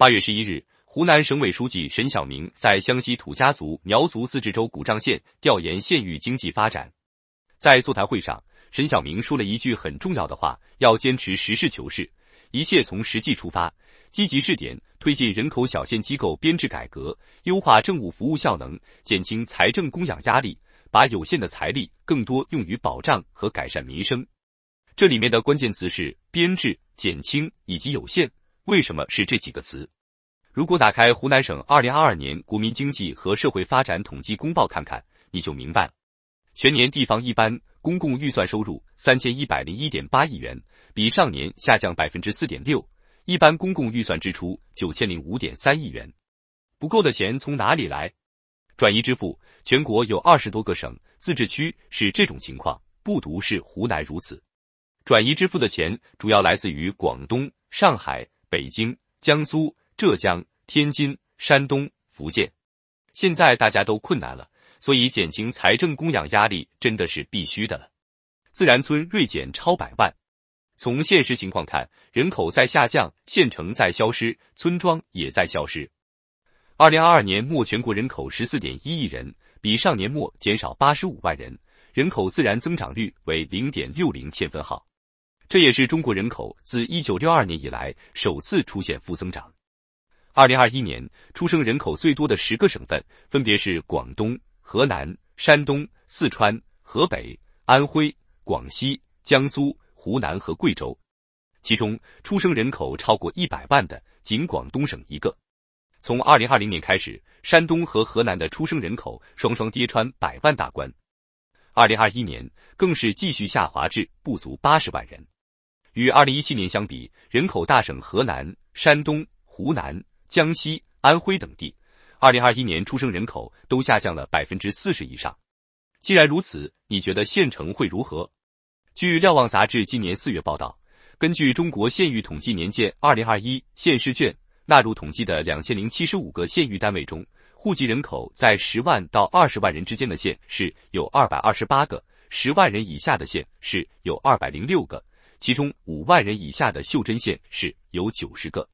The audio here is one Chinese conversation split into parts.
八月十一日，湖南省委书记沈晓明在湘西土家族苗族自治州古丈县调研县域经济发展。在座谈会上，沈晓明说了一句很重要的话：要坚持实事求是，一切从实际出发，积极试点推进人口小县机构编制改革，优化政务服务效能，减轻财政供养压力，把有限的财力更多用于保障和改善民生。这里面的关键词是编制、减轻以及有限。为什么是这几个词？如果打开湖南省二零二二年国民经济和社会发展统计公报看看，你就明白了。全年地方一般公共预算收入三千一百零一点八亿元，比上年下降百分之四点六；一般公共预算支出九千零五点三亿元。不够的钱从哪里来？转移支付。全国有二十多个省、自治区是这种情况，不独是湖南如此。转移支付的钱主要来自于广东、上海。北京、江苏、浙江、天津、山东、福建，现在大家都困难了，所以减轻财政供养压力真的是必须的了。自然村锐减超百万，从现实情况看，人口在下降，县城在消失，村庄也在消失。二零二二年末，全国人口十四点一亿人，比上年末减少八十五万人，人口自然增长率为零点六零千分号。这也是中国人口自一九六二年以来首次出现负增长。二零二一年出生人口最多的十个省份分别是广东、河南、山东、四川、河北、安徽、广西、江苏、湖南和贵州，其中出生人口超过一百万的仅广东省一个。从二零二零年开始，山东和河南的出生人口双双跌穿百万大关，二零二一年更是继续下滑至不足八十万人。与二零一七年相比，人口大省河南、山东、湖南、江西、安徽等地，二零二一年出生人口都下降了百分之四十以上。既然如此，你觉得县城会如何？据《瞭望》杂志今年四月报道，根据中国县域统计年鉴二零二一县市卷纳入统计的两千零七十五个县域单位中，户籍人口在十万到二十万人之间的县市有二百二十八个，十万人以下的县市有二百零六个。其中五万人以下的袖珍县是有九十个。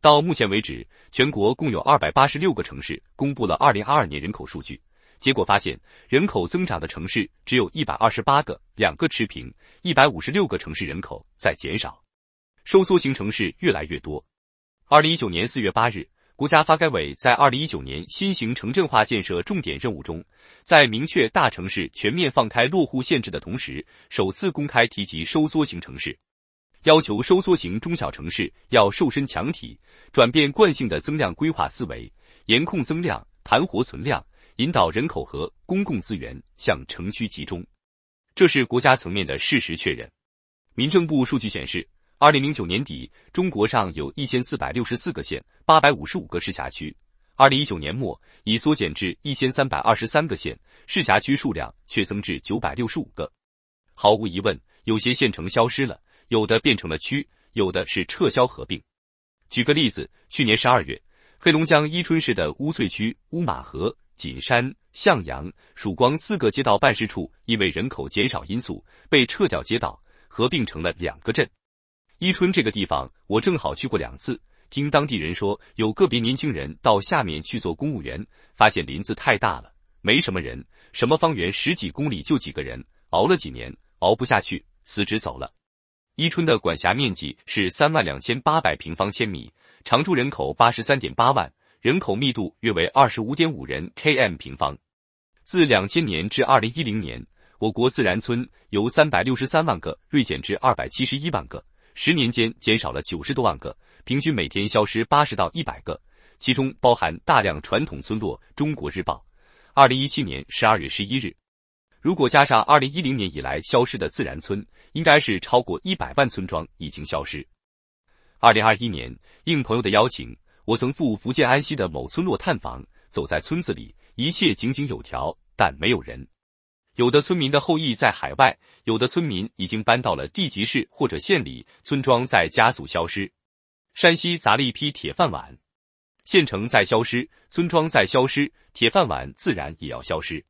到目前为止，全国共有二百八十六个城市公布了二零二二年人口数据，结果发现，人口增长的城市只有一百二十八个，两个持平，一百五十六个城市人口在减少，收缩型城市越来越多。二零一九年四月八日。国家发改委在二零一九年新型城镇化建设重点任务中，在明确大城市全面放开落户限制的同时，首次公开提及收缩型城市，要求收缩型中小城市要瘦身强体，转变惯性的增量规划思维，严控增量，盘活存量，引导人口和公共资源向城区集中。这是国家层面的事实确认。民政部数据显示。二零零九年底，中国上有一千四百六十四个县、八百五十五个市辖区。二零一九年末，已缩减至一千三百二十三个县，市辖区数量却增至九百六十五个。毫无疑问，有些县城消失了，有的变成了区，有的是撤销合并。举个例子，去年十二月，黑龙江伊春市的乌翠区乌马河、锦山、向阳、曙光四个街道办事处，因为人口减少因素，被撤掉街道，合并成了两个镇。伊春这个地方，我正好去过两次。听当地人说，有个别年轻人到下面去做公务员，发现林子太大了，没什么人，什么方圆十几公里就几个人，熬了几年，熬不下去，辞职走了。伊春的管辖面积是三万两千八百平方千米，常住人口八十三点八万，人口密度约为二十五点五人 /km 平方。自两千年至二零一零年，我国自然村由三百六十三万个锐减至二百七十一万个。十年间减少了九十多万个，平均每天消失八十到一百个，其中包含大量传统村落。中国日报，二零一七年十二月十一日。如果加上二零一零年以来消失的自然村，应该是超过一百万村庄已经消失。二零二一年，应朋友的邀请，我曾赴福建安溪的某村落探访，走在村子里，一切井井有条，但没有人。有的村民的后裔在海外，有的村民已经搬到了地级市或者县里，村庄在加速消失。山西砸了一批铁饭碗，县城在消失，村庄在消失，铁饭碗自然也要消失。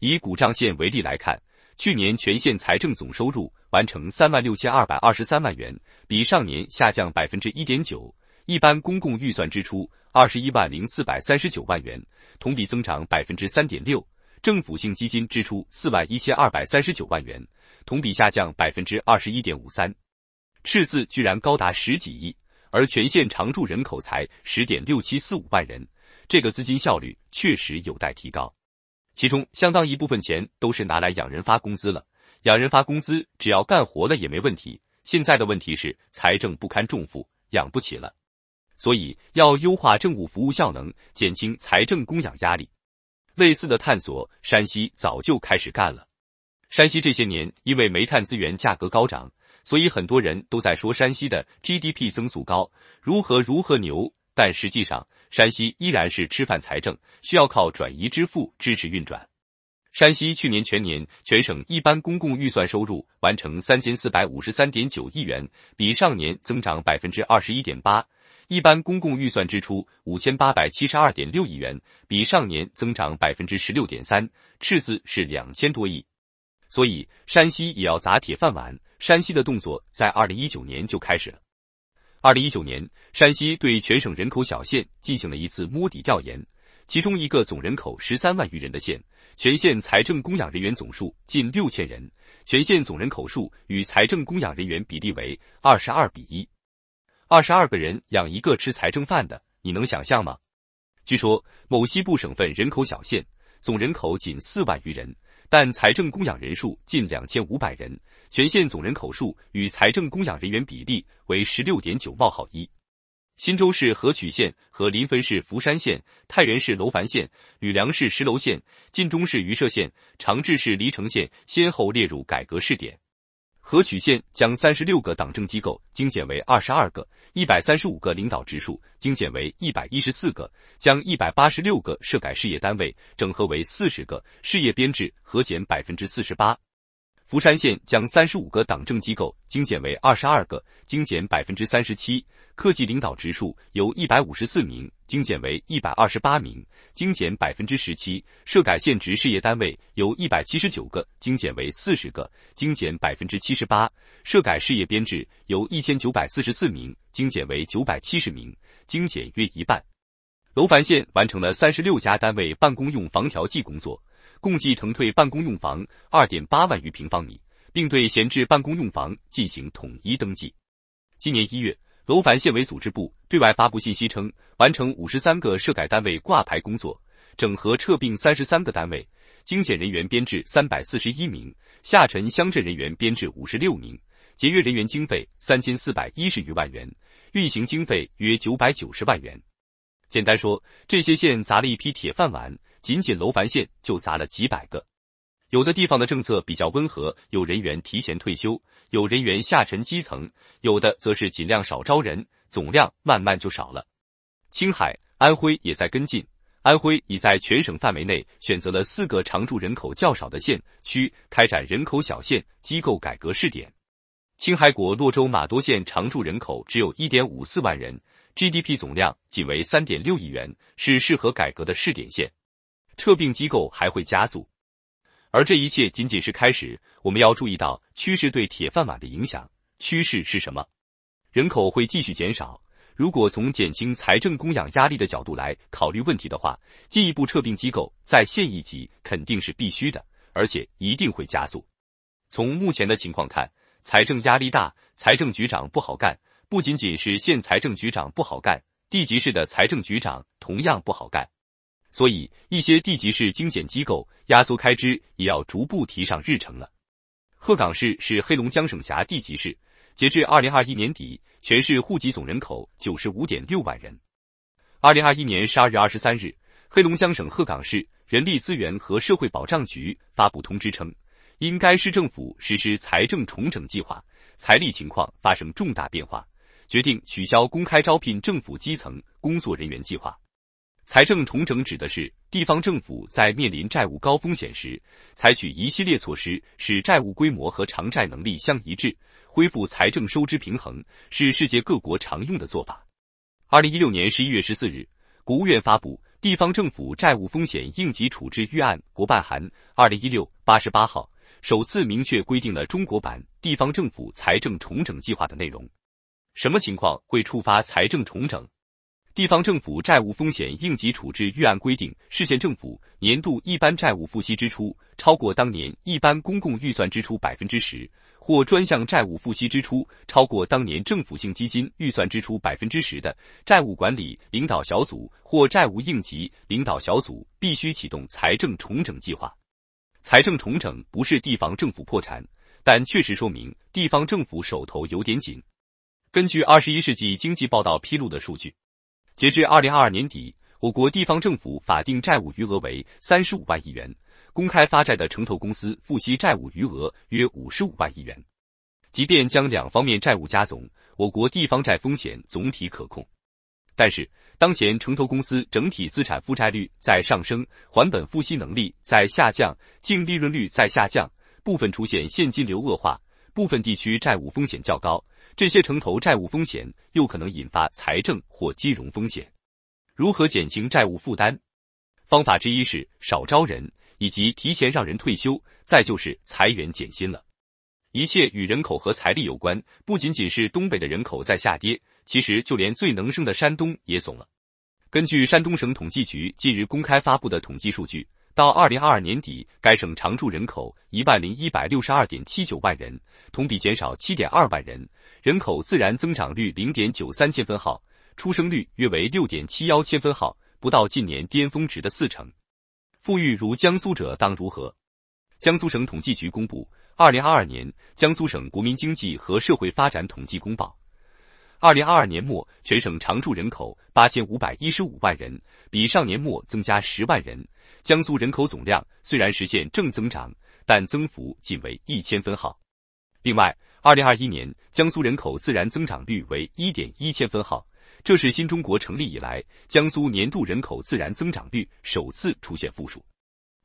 以古丈县为例来看，去年全县财政总收入完成三万六千二百二十三万元，比上年下降百分之一点九；一般公共预算支出二十一万零四百三十九万元，同比增长百分之三点六。政府性基金支出四万一千二百三十九万元，同比下降百分之二十一点五三，赤字居然高达十几亿，而全县常住人口才十点六七四五万人，这个资金效率确实有待提高。其中相当一部分钱都是拿来养人发工资了，养人发工资只要干活了也没问题。现在的问题是财政不堪重负，养不起了，所以要优化政务服务效能，减轻财政供养压力。类似的探索，山西早就开始干了。山西这些年因为煤炭资源价格高涨，所以很多人都在说山西的 GDP 增速高，如何如何牛。但实际上，山西依然是吃饭财政，需要靠转移支付支持运转。山西去年全年全省一般公共预算收入完成三千四百五十三点九亿元，比上年增长百分之二十一点八。一般公共预算支出五千八百七十二点六亿元，比上年增长百分之十六点三，赤字是两千多亿。所以，山西也要砸铁饭碗。山西的动作在二零一九年就开始了。二零一九年，山西对全省人口小县进行了一次摸底调研，其中一个总人口十三万余人的县，全县财政供养人员总数近六千人，全县总人口数与财政供养人员比例为二十二比一。二十二个人养一个吃财政饭的，你能想象吗？据说某西部省份人口小县，总人口仅四万余人，但财政供养人数近两千五百人，全县总人口数与财政供养人员比例为十六点九冒号一。忻州市河曲县和临汾市浮山县、太原市楼烦县、吕梁市石楼县、晋中市榆社县、长治市黎城县先后列入改革试点。河曲县将三十六个党政机构精简为二十二个，一百三十五个领导职数精简为一百一十四个，将一百八十六个社改事业单位整合为四十个，事业编制核减百分之四十八。福山县将三十五个党政机构精简为二十二个，精简百分之三十七，科级领导职数由一百五十四名。精简为一百二十八名，精简百分之十七。社改现职事业单位由一百七十九个精简为四十个，精简百分之七十八。社改事业编制由一千九百四十四名精简为九百七十名，精简约一半。娄烦县完成了三十六家单位办公用房调剂工作，共计腾退办公用房二点八万余平方米，并对闲置办公用房进行统一登记。今年一月。娄烦县委组织部对外发布信息称，完成五十三个涉改单位挂牌工作，整合撤并三十三个单位，精简人员编制三百四十一名，下沉乡镇人员编制五十六名，节约人员经费三千四百一十余万元，运行经费约九百九十万元。简单说，这些县砸了一批铁饭碗，仅仅娄烦县就砸了几百个。有的地方的政策比较温和，有人员提前退休。有人员下沉基层，有的则是尽量少招人，总量慢慢就少了。青海、安徽也在跟进，安徽已在全省范围内选择了四个常住人口较少的县区开展人口小县机构改革试点。青海国洛州马多县常住人口只有一点五四万人，GDP 总量仅为三点六亿元，是适合改革的试点县。撤并机构还会加速。而这一切仅仅是开始，我们要注意到趋势对铁饭碗的影响。趋势是什么？人口会继续减少。如果从减轻财政供养压力的角度来考虑问题的话，进一步撤并机构在县一级肯定是必须的，而且一定会加速。从目前的情况看，财政压力大，财政局长不好干。不仅仅是县财政局长不好干，地级市的财政局长同样不好干。所以，一些地级市精简机构、压缩开支也要逐步提上日程了。鹤岗市是黑龙江省辖地级市，截至二零二一年底，全市户籍总人口九十五点六万人。二零二一年十二月二十三日，黑龙江省鹤岗市人力资源和社会保障局发布通知称，因该市政府实施财政重整计划，财力情况发生重大变化，决定取消公开招聘政府基层工作人员计划。财政重整指的是地方政府在面临债务高风险时，采取一系列措施，使债务规模和偿债能力相一致，恢复财政收支平衡，是世界各国常用的做法。二零一六年十一月十四日，国务院发布《地方政府债务风险应急处置预案》国办函二零一六八十八号，首次明确规定了中国版地方政府财政重整计划的内容。什么情况会触发财政重整？地方政府债务风险应急处置预案规定，市县政府年度一般债务付息支出超过当年一般公共预算支出百分之十，或专项债务付息支出超过当年政府性基金预算支出百分之十的，债务管理领导小组或债务应急领导小组必须启动财政重整计划。财政重整不是地方政府破产，但确实说明地方政府手头有点紧。根据《二十一世纪经济报道》披露的数据。截至二零二二年底，我国地方政府法定债务余额为三十五万亿元，公开发债的城投公司付息债务余额约五十五万亿元。即便将两方面债务加总，我国地方债风险总体可控。但是，当前城投公司整体资产负债率在上升，还本付息能力在下降，净利润率在下降，部分出现现金流恶化。部分地区债务风险较高，这些城投债务风险又可能引发财政或金融风险。如何减轻债务负担？方法之一是少招人，以及提前让人退休，再就是裁员减薪了。一切与人口和财力有关，不仅仅是东北的人口在下跌，其实就连最能生的山东也怂了。根据山东省统计局近日公开发布的统计数据。到二零二二年底，该省常住人口一万零一百六十二点七九万人，同比减少七点二万人，人口自然增长率零点九三千分号，出生率约为六点七幺千分号，不到近年巅峰值的四成。富裕如江苏者当如何？江苏省统计局公布，二零二二年江苏省国民经济和社会发展统计公报。二零二二年末，全省常住人口八千五百一十五万人，比上年末增加十万人。江苏人口总量虽然实现正增长，但增幅仅为一千分号。另外，二零二一年江苏人口自然增长率为一点一千分号，这是新中国成立以来江苏年度人口自然增长率首次出现负数。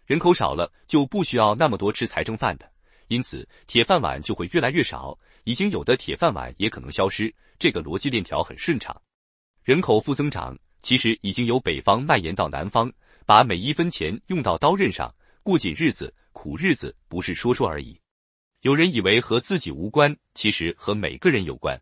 人口少了，就不需要那么多吃财政饭的，因此铁饭碗就会越来越少。已经有的铁饭碗也可能消失，这个逻辑链条很顺畅。人口负增长其实已经由北方蔓延到南方，把每一分钱用到刀刃上，过紧日子、苦日子不是说说而已。有人以为和自己无关，其实和每个人有关。